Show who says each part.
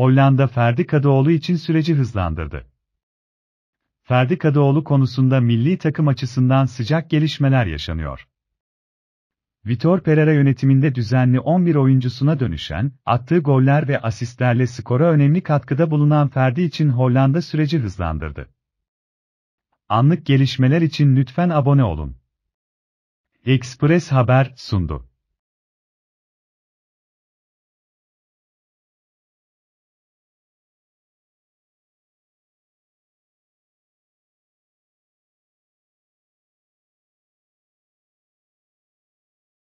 Speaker 1: Hollanda Ferdi Kadıoğlu için süreci hızlandırdı. Ferdi Kadıoğlu konusunda milli takım açısından sıcak gelişmeler yaşanıyor. Vitor Pereira yönetiminde düzenli 11 oyuncusuna dönüşen, attığı goller ve asistlerle skora önemli katkıda bulunan Ferdi için Hollanda süreci hızlandırdı. Anlık gelişmeler için lütfen abone olun. Express Haber
Speaker 2: sundu.